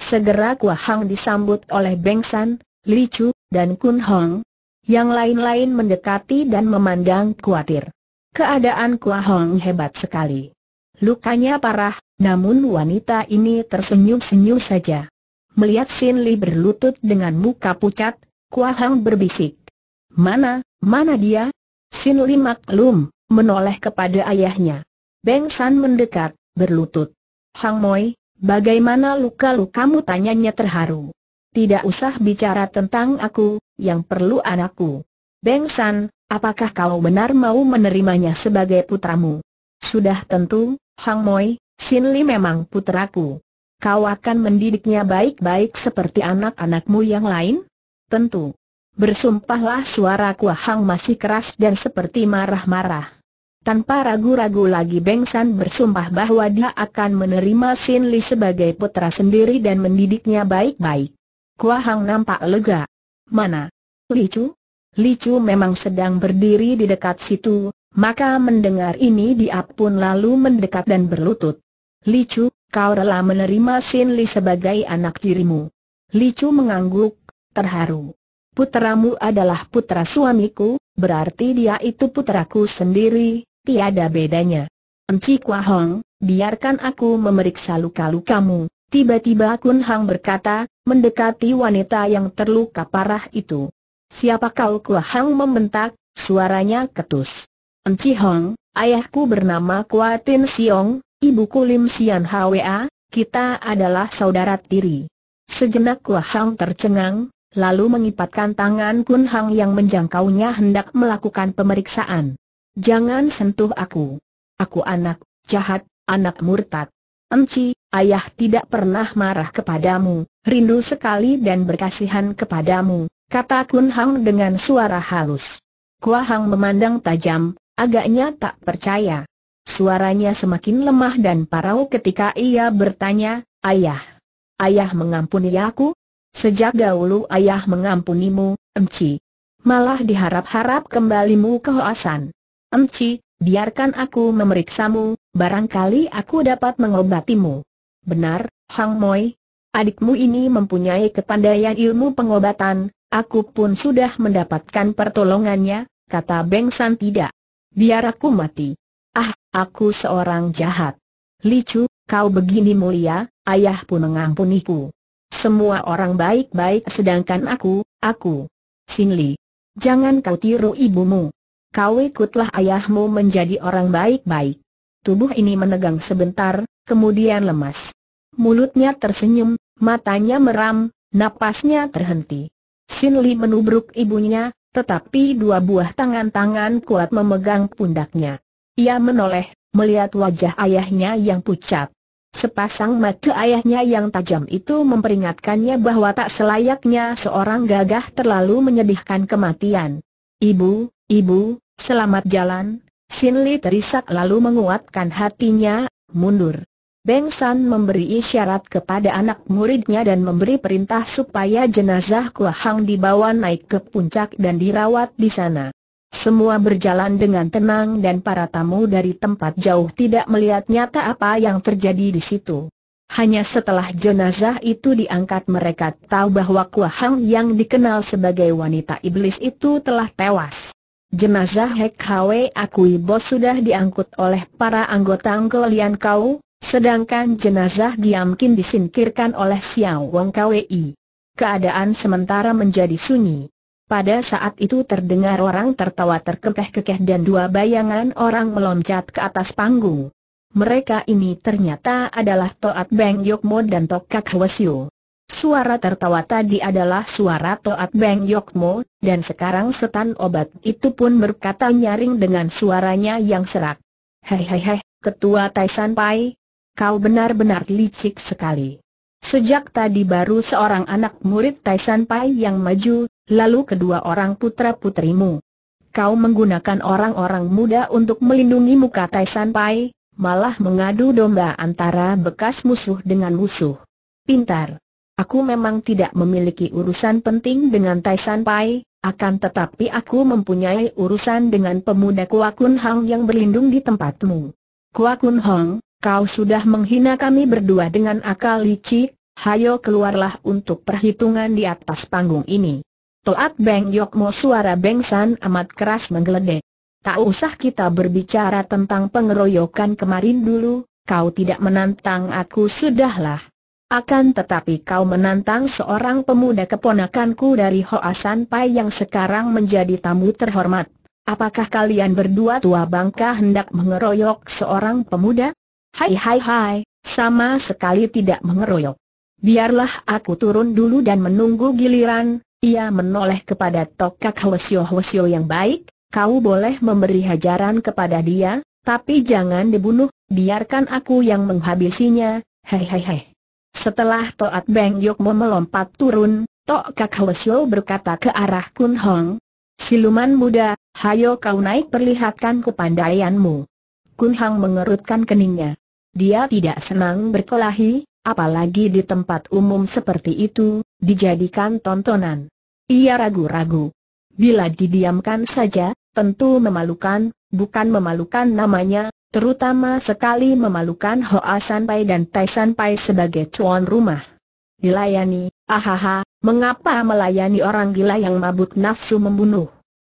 Segera Kua Hang disambut oleh Beng San, Li Chu, dan Kun Hong. Yang lain-lain mendekati dan memandang khawatir. Keadaan Kua Hong hebat sekali. Lukanya parah, namun wanita ini tersenyum-senyum saja. Melihat Sin Li berlutut dengan muka pucat, Kua Hang berbisik. Mana, mana dia? Sin Li maklum, menoleh kepada ayahnya. Beng San mendekat, berlutut. Hang Moi, Bagaimana luka kamu tanyanya terharu. Tidak usah bicara tentang aku, yang perlu anakku. Beng San, apakah kau benar mau menerimanya sebagai putramu? Sudah tentu, Hang Moi, Sin Li memang putraku. Kau akan mendidiknya baik-baik seperti anak-anakmu yang lain? Tentu. Bersumpahlah suara Hang masih keras dan seperti marah-marah. Tanpa ragu-ragu lagi Beng San bersumpah bahwa dia akan menerima Sin Li sebagai putra sendiri dan mendidiknya baik-baik. Kua Hang nampak lega. Mana? Li Chu? Li Chu memang sedang berdiri di dekat situ, maka mendengar ini dia pun lalu mendekat dan berlutut. Li Chu, kau rela menerima Sin Li sebagai anak dirimu. Li Chu mengangguk, terharu. Putramu adalah putra suamiku, berarti dia itu putraku sendiri, tiada bedanya. Encik Hong, biarkan aku memeriksa luka-lukamu. Tiba-tiba Kun Hang berkata, mendekati wanita yang terluka parah itu. Siapa kau Kwa Hang membentak, suaranya ketus. Enci Hong, ayahku bernama Kwa Tin Siong, ibuku Lim Sian Hwa, kita adalah saudara tiri. Sejenak Kwa Hang tercengang, lalu mengipatkan tangan Kun Hang yang menjangkaunya hendak melakukan pemeriksaan. Jangan sentuh aku. Aku anak jahat, anak murtad. Enci, ayah tidak pernah marah kepadamu, rindu sekali dan berkasihan kepadamu, kata Kun Hang dengan suara halus. Kua Hang memandang tajam, agaknya tak percaya. Suaranya semakin lemah dan parau ketika ia bertanya, Ayah, ayah mengampuni aku? Sejak dahulu ayah mengampunimu, Enci. Malah diharap-harap kembalimu ke Hoasan. Emci, biarkan aku memeriksamu, barangkali aku dapat mengobatimu. Benar, Hang Moi. Adikmu ini mempunyai kepandaian ilmu pengobatan, aku pun sudah mendapatkan pertolongannya, kata Beng San tidak. Biar aku mati. Ah, aku seorang jahat. Licu, kau begini mulia, ayah pun mengampuniku. Semua orang baik-baik sedangkan aku, aku. Li, Jangan kau tiru ibumu. Kau ikutlah ayahmu menjadi orang baik-baik. Tubuh ini menegang sebentar, kemudian lemas. Mulutnya tersenyum, matanya meram, napasnya terhenti. Sin Li menubruk ibunya, tetapi dua buah tangan-tangan kuat memegang pundaknya. Ia menoleh, melihat wajah ayahnya yang pucat. Sepasang mata ayahnya yang tajam itu memperingatkannya bahwa tak selayaknya seorang gagah terlalu menyedihkan kematian. Ibu, ibu, Selamat jalan, Sin Li terisak lalu menguatkan hatinya, mundur. Beng San memberi isyarat kepada anak muridnya dan memberi perintah supaya jenazah Kua Hang dibawa naik ke puncak dan dirawat di sana. Semua berjalan dengan tenang dan para tamu dari tempat jauh tidak melihat nyata apa yang terjadi di situ. Hanya setelah jenazah itu diangkat mereka tahu bahwa Kua Hang yang dikenal sebagai wanita iblis itu telah tewas. Jenazah Hek Hwe Akui Bos sudah diangkut oleh para anggota Angkolian Kau, sedangkan jenazah Giamkin disingkirkan oleh Xiao Wong Kwei. Keadaan sementara menjadi sunyi. Pada saat itu terdengar orang tertawa terkekeh-kekeh dan dua bayangan orang meloncat ke atas panggung. Mereka ini ternyata adalah Toat Beng Yokmo dan Tokak Hwasyo. Suara tertawa tadi adalah suara Toat Beng Yokmo, dan sekarang setan obat itu pun berkata nyaring dengan suaranya yang serak. Hei hei hei, ketua Taisan Pai, kau benar-benar licik sekali. Sejak tadi baru seorang anak murid Taisan Pai yang maju, lalu kedua orang putra-putrimu. Kau menggunakan orang-orang muda untuk melindungi muka Taisan Pai, malah mengadu domba antara bekas musuh dengan musuh. Pintar. Aku memang tidak memiliki urusan penting dengan Tai San Pai, akan tetapi aku mempunyai urusan dengan pemuda Kuakun Hong yang berlindung di tempatmu. Kuakun Hong, kau sudah menghina kami berdua dengan akal licik, hayo keluarlah untuk perhitungan di atas panggung ini. Toat Beng Yokmo suara Beng San amat keras menggeledek. Tak usah kita berbicara tentang pengeroyokan kemarin dulu, kau tidak menantang aku sudahlah. Akan tetapi kau menantang seorang pemuda keponakanku dari Hoasan Pai yang sekarang menjadi tamu terhormat. Apakah kalian berdua tua bangka hendak mengeroyok seorang pemuda? Hai hai hai, sama sekali tidak mengeroyok. Biarlah aku turun dulu dan menunggu giliran, ia menoleh kepada tokak Hwasyo-Hwasyo yang baik, kau boleh memberi hajaran kepada dia, tapi jangan dibunuh, biarkan aku yang menghabisinya, hei hei hei. Setelah Toat Beng Yokmo melompat turun, Tok Kak Hwesyo berkata ke arah Kun Hong, Siluman muda, hayo kau naik perlihatkan kepandaianmu. Kun Hong mengerutkan keningnya. Dia tidak senang berkelahi, apalagi di tempat umum seperti itu, dijadikan tontonan. Ia ragu-ragu. Bila didiamkan saja, tentu memalukan, bukan memalukan namanya, Terutama sekali memalukan Hoa Pai dan Tai Sanpai sebagai tuan rumah. Dilayani, ahaha, mengapa melayani orang gila yang mabuk nafsu membunuh?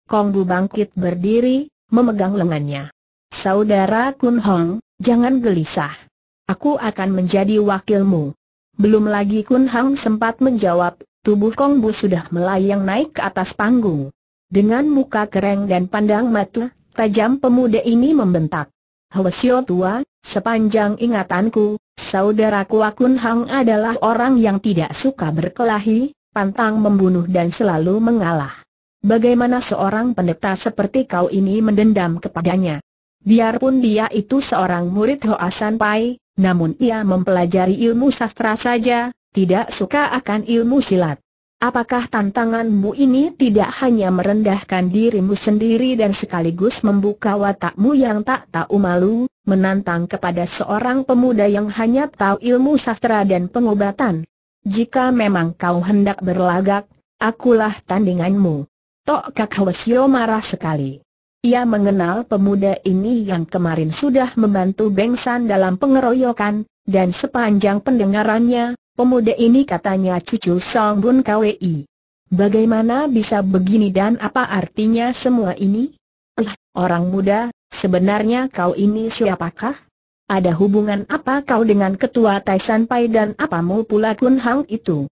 Kong Bu bangkit berdiri, memegang lengannya. Saudara Kun Hong, jangan gelisah. Aku akan menjadi wakilmu. Belum lagi Kun Hong sempat menjawab, tubuh Kong Bu sudah melayang naik ke atas panggung. Dengan muka kering dan pandang mata, tajam pemuda ini membentak. Hwasyo tua, sepanjang ingatanku, saudaraku Akun Hang adalah orang yang tidak suka berkelahi, pantang membunuh dan selalu mengalah. Bagaimana seorang pendeta seperti kau ini mendendam kepadanya? Biarpun dia itu seorang murid Hoasan Pai, namun ia mempelajari ilmu sastra saja, tidak suka akan ilmu silat. Apakah tantanganmu ini tidak hanya merendahkan dirimu sendiri dan sekaligus membuka watakmu yang tak tahu malu, menantang kepada seorang pemuda yang hanya tahu ilmu sastra dan pengobatan? Jika memang kau hendak berlagak, akulah tandinganmu. Tok Kak Hwasyo marah sekali. Ia mengenal pemuda ini yang kemarin sudah membantu Bengsan dalam pengeroyokan, dan sepanjang pendengarannya, Pemuda ini katanya cucu Song Bun KWI. Bagaimana bisa begini dan apa artinya semua ini? Eh, orang muda, sebenarnya kau ini siapakah? Ada hubungan apa kau dengan ketua Tai San Pai dan apamu pula Kun Hang itu?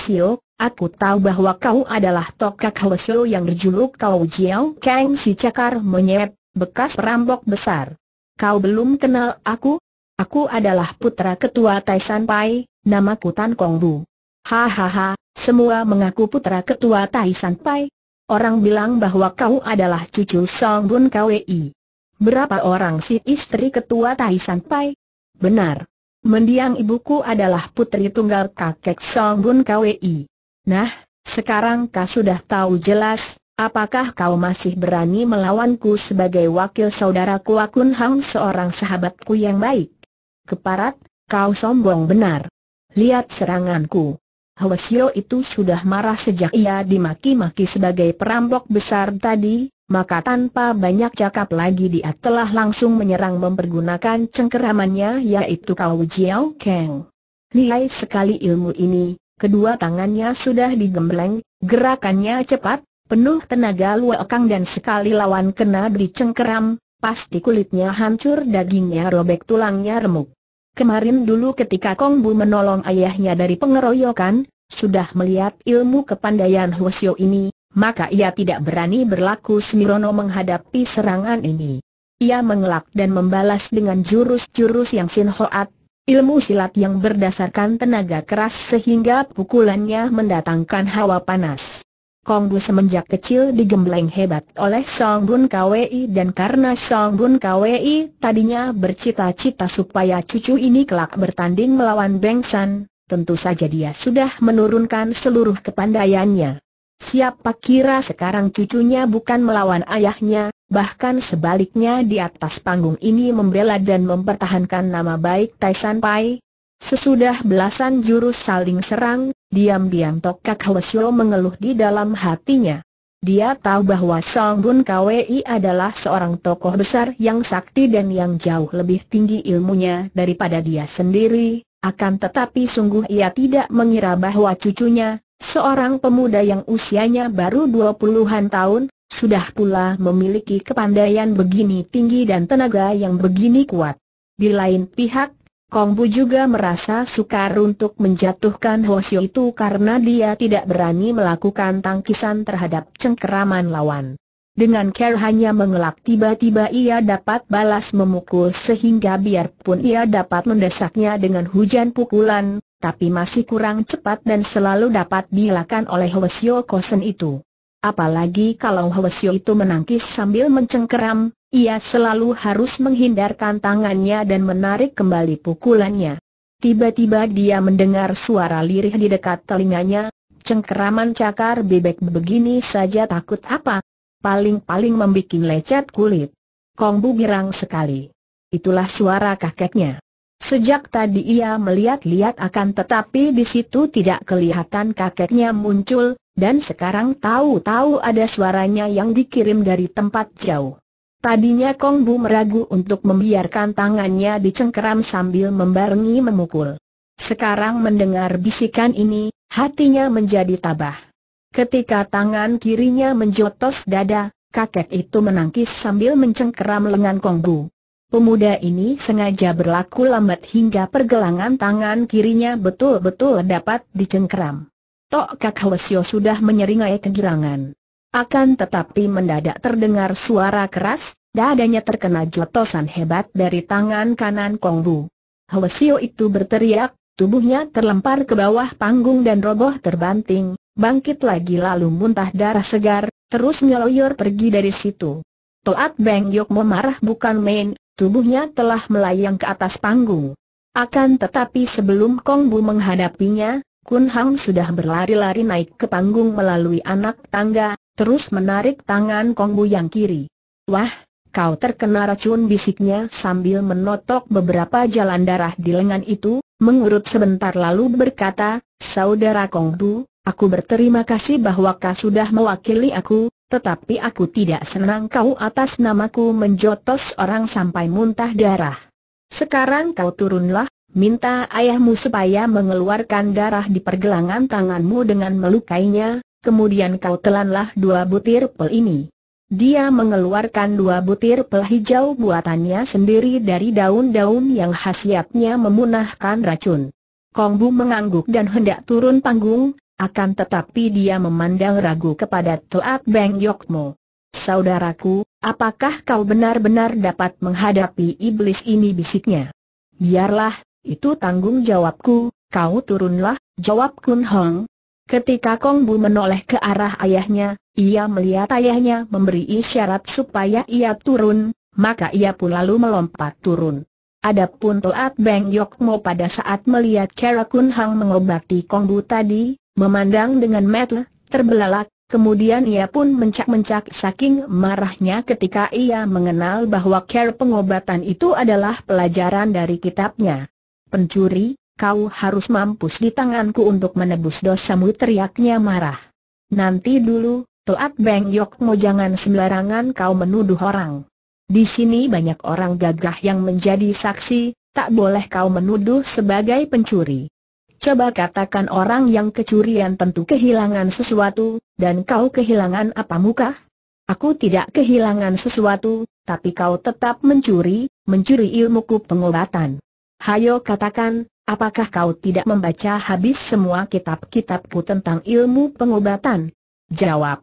Sio, aku tahu bahwa kau adalah tokak Hwasio yang berjuluk kau Jiao Kang si cakar monyet, bekas perampok besar. Kau belum kenal aku? Aku adalah putra ketua Tai San Pai, namaku Tan Kong Bu. Hahaha, semua mengaku putra ketua Tai Pai. Orang bilang bahwa kau adalah cucu Song Bun Kwei. Berapa orang si istri ketua Tai Pai? Benar. Mendiang ibuku adalah putri tunggal kakek Song Bun Kwei. Nah, sekarang kau sudah tahu jelas, apakah kau masih berani melawanku sebagai wakil saudaraku Akun Hang seorang sahabatku yang baik? Keparat, kau sombong benar lihat seranganku. Hwasyo itu sudah marah sejak ia dimaki-maki sebagai perampok besar tadi, maka tanpa banyak cakap lagi dia telah langsung menyerang mempergunakan cengkeramannya yaitu Kau Jiao Kang. Nilai sekali ilmu ini, kedua tangannya sudah digembleng, gerakannya cepat, penuh tenaga luakang dan sekali lawan kena di cengkeram, pasti kulitnya hancur dagingnya robek tulangnya remuk. Kemarin dulu ketika Kong Bu menolong ayahnya dari pengeroyokan, sudah melihat ilmu kepandaian Hwasyo ini, maka ia tidak berani berlaku semirono menghadapi serangan ini. Ia mengelak dan membalas dengan jurus-jurus yang sinhoat, ilmu silat yang berdasarkan tenaga keras sehingga pukulannya mendatangkan hawa panas. Kong Bu semenjak kecil digembleng hebat oleh Song Bun KWI dan karena Song Bun KWI tadinya bercita-cita supaya cucu ini kelak bertanding melawan Beng San, tentu saja dia sudah menurunkan seluruh kepandaiannya. Siapa kira sekarang cucunya bukan melawan ayahnya, bahkan sebaliknya di atas panggung ini membela dan mempertahankan nama baik Tai San Pai. Sesudah belasan jurus saling serang, Diam-diam Tokak Hwesyo mengeluh di dalam hatinya. Dia tahu bahwa Song Bun Kwi adalah seorang tokoh besar yang sakti dan yang jauh lebih tinggi ilmunya daripada dia sendiri, akan tetapi sungguh ia tidak mengira bahwa cucunya, seorang pemuda yang usianya baru 20-an tahun, sudah pula memiliki kepandaian begini tinggi dan tenaga yang begini kuat. Di lain pihak, Kong Bu juga merasa sukar untuk menjatuhkan Hosio itu karena dia tidak berani melakukan tangkisan terhadap cengkeraman lawan. Dengan care hanya mengelak tiba-tiba ia dapat balas memukul sehingga biarpun ia dapat mendesaknya dengan hujan pukulan, tapi masih kurang cepat dan selalu dapat dilakukan oleh Hwasyo Kosen itu. Apalagi kalau Hwasyo itu menangkis sambil mencengkeram, ia selalu harus menghindarkan tangannya dan menarik kembali pukulannya. Tiba-tiba dia mendengar suara lirih di dekat telinganya, cengkeraman cakar bebek begini saja takut apa? Paling-paling membuat lecet kulit. Kongbu girang sekali. Itulah suara kakeknya. Sejak tadi ia melihat-lihat akan tetapi di situ tidak kelihatan kakeknya muncul, dan sekarang tahu-tahu ada suaranya yang dikirim dari tempat jauh. Tadinya Kong Bu meragu untuk membiarkan tangannya dicengkeram sambil membarengi memukul. Sekarang mendengar bisikan ini, hatinya menjadi tabah. Ketika tangan kirinya menjotos dada, kakek itu menangkis sambil mencengkeram lengan Kong Bu. Pemuda ini sengaja berlaku lambat hingga pergelangan tangan kirinya betul-betul dapat dicengkeram. Tok Kak Hwasyo sudah menyeringai kegirangan. Akan tetapi mendadak terdengar suara keras, dadanya terkena jotosan hebat dari tangan kanan Kong Bu. itu berteriak, tubuhnya terlempar ke bawah panggung dan roboh terbanting, bangkit lagi lalu muntah darah segar, terus ngeloyor pergi dari situ. Toat Beng Yok memarah bukan main, tubuhnya telah melayang ke atas panggung. Akan tetapi sebelum Kong Bu menghadapinya, Kun Hang sudah berlari-lari naik ke panggung melalui anak tangga, terus menarik tangan Kongbu yang kiri. Wah, kau terkena racun bisiknya sambil menotok beberapa jalan darah di lengan itu, mengurut sebentar lalu berkata, Saudara Kongbu, aku berterima kasih bahwa kau sudah mewakili aku, tetapi aku tidak senang kau atas namaku menjotos orang sampai muntah darah. Sekarang kau turunlah, minta ayahmu supaya mengeluarkan darah di pergelangan tanganmu dengan melukainya, kemudian kau telanlah dua butir pel ini. Dia mengeluarkan dua butir pel hijau buatannya sendiri dari daun-daun yang khasiatnya memunahkan racun. Kongbu mengangguk dan hendak turun panggung, akan tetapi dia memandang ragu kepada Toat Beng Yokmo. Saudaraku, apakah kau benar-benar dapat menghadapi iblis ini bisiknya? Biarlah, itu tanggung jawabku, kau turunlah, jawab Kun Hong, Ketika Kong Bu menoleh ke arah ayahnya, ia melihat ayahnya memberi isyarat supaya ia turun, maka ia pun lalu melompat turun. Adapun Toat Beng Yok Mo pada saat melihat Kera Kun Hang mengobati Kong Bu tadi, memandang dengan metel, terbelalak, kemudian ia pun mencak-mencak saking marahnya ketika ia mengenal bahwa Kera pengobatan itu adalah pelajaran dari kitabnya. Pencuri, Kau harus mampus di tanganku untuk menebus dosamu teriaknya marah. Nanti dulu, Toat Beng Mo jangan sembarangan kau menuduh orang. Di sini banyak orang gagah yang menjadi saksi, tak boleh kau menuduh sebagai pencuri. Coba katakan orang yang kecurian tentu kehilangan sesuatu, dan kau kehilangan apa muka? Aku tidak kehilangan sesuatu, tapi kau tetap mencuri, mencuri ilmuku pengobatan. Hayo katakan, Apakah kau tidak membaca habis semua kitab-kitabku tentang ilmu pengobatan? Jawab.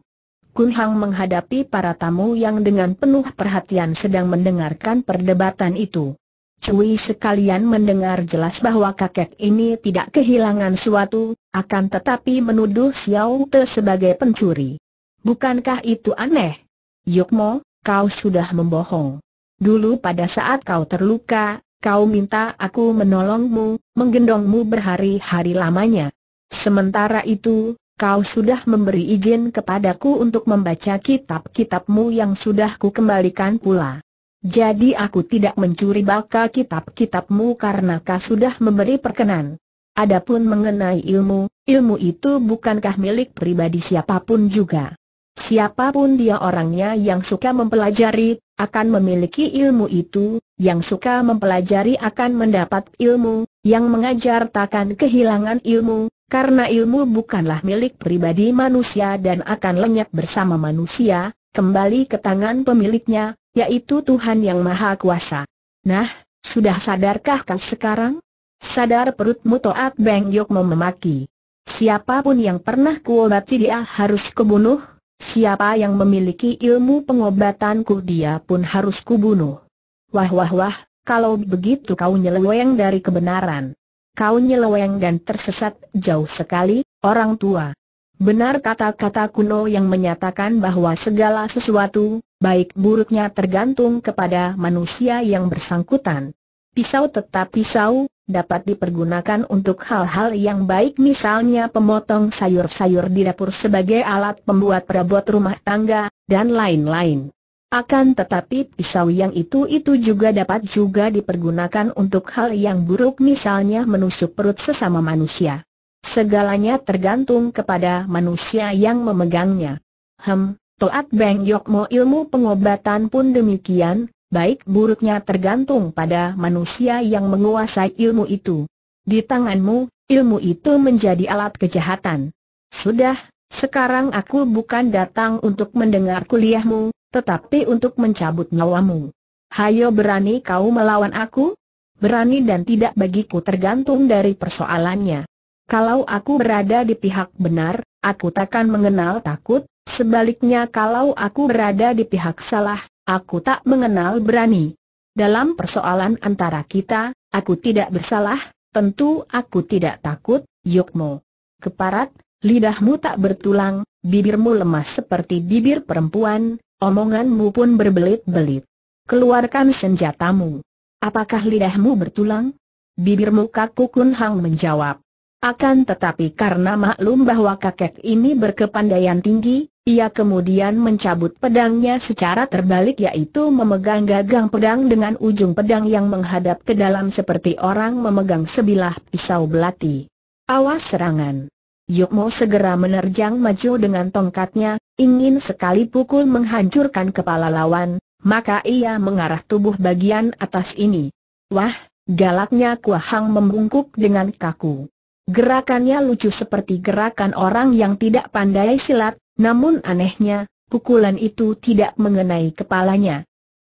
Kun Hang menghadapi para tamu yang dengan penuh perhatian sedang mendengarkan perdebatan itu. Cui sekalian mendengar jelas bahwa kakek ini tidak kehilangan suatu, akan tetapi menuduh Xiao Te sebagai pencuri. Bukankah itu aneh? Yukmo, kau sudah membohong. Dulu pada saat kau terluka, kau minta aku menolongmu, menggendongmu berhari-hari lamanya. Sementara itu, kau sudah memberi izin kepadaku untuk membaca kitab-kitabmu yang sudah kukembalikan pula. Jadi aku tidak mencuri baka kitab-kitabmu karena kau sudah memberi perkenan. Adapun mengenai ilmu, ilmu itu bukankah milik pribadi siapapun juga. Siapapun dia orangnya yang suka mempelajari, akan memiliki ilmu itu, yang suka mempelajari akan mendapat ilmu, yang mengajar takkan kehilangan ilmu, karena ilmu bukanlah milik pribadi manusia dan akan lenyap bersama manusia, kembali ke tangan pemiliknya, yaitu Tuhan Yang Maha Kuasa. Nah, sudah sadarkah kau sekarang? Sadar perutmu Toat Beng Yok memaki. Siapapun yang pernah kuobati dia harus kubunuh, Siapa yang memiliki ilmu pengobatanku dia pun harus kubunuh. Wah wah wah, kalau begitu kau nyeleweng dari kebenaran. Kau nyeleweng dan tersesat jauh sekali, orang tua. Benar kata-kata kuno yang menyatakan bahwa segala sesuatu, baik buruknya tergantung kepada manusia yang bersangkutan. Pisau tetap pisau, dapat dipergunakan untuk hal-hal yang baik misalnya pemotong sayur-sayur di dapur sebagai alat pembuat perabot rumah tangga, dan lain-lain. Akan tetapi pisau yang itu-itu juga dapat juga dipergunakan untuk hal yang buruk misalnya menusuk perut sesama manusia. Segalanya tergantung kepada manusia yang memegangnya. Hem, Toat Beng Yokmo ilmu pengobatan pun demikian, baik buruknya tergantung pada manusia yang menguasai ilmu itu. Di tanganmu, ilmu itu menjadi alat kejahatan. Sudah, sekarang aku bukan datang untuk mendengar kuliahmu, tetapi untuk mencabut nyawamu. Hayo berani kau melawan aku? Berani dan tidak bagiku tergantung dari persoalannya. Kalau aku berada di pihak benar, aku takkan mengenal takut, sebaliknya kalau aku berada di pihak salah, Aku tak mengenal berani. Dalam persoalan antara kita, aku tidak bersalah, tentu aku tidak takut, Yokmo. Keparat, lidahmu tak bertulang, bibirmu lemas seperti bibir perempuan, omonganmu pun berbelit-belit. Keluarkan senjatamu. Apakah lidahmu bertulang? Bibirmu kaku Kun Hang menjawab. Akan tetapi karena maklum bahwa kakek ini berkepandaian tinggi, ia kemudian mencabut pedangnya secara terbalik yaitu memegang gagang pedang dengan ujung pedang yang menghadap ke dalam seperti orang memegang sebilah pisau belati. Awas serangan! Yukmo segera menerjang maju dengan tongkatnya, ingin sekali pukul menghancurkan kepala lawan, maka ia mengarah tubuh bagian atas ini. Wah, galaknya Kuahang membungkuk dengan kaku. Gerakannya lucu seperti gerakan orang yang tidak pandai silat, namun anehnya, pukulan itu tidak mengenai kepalanya,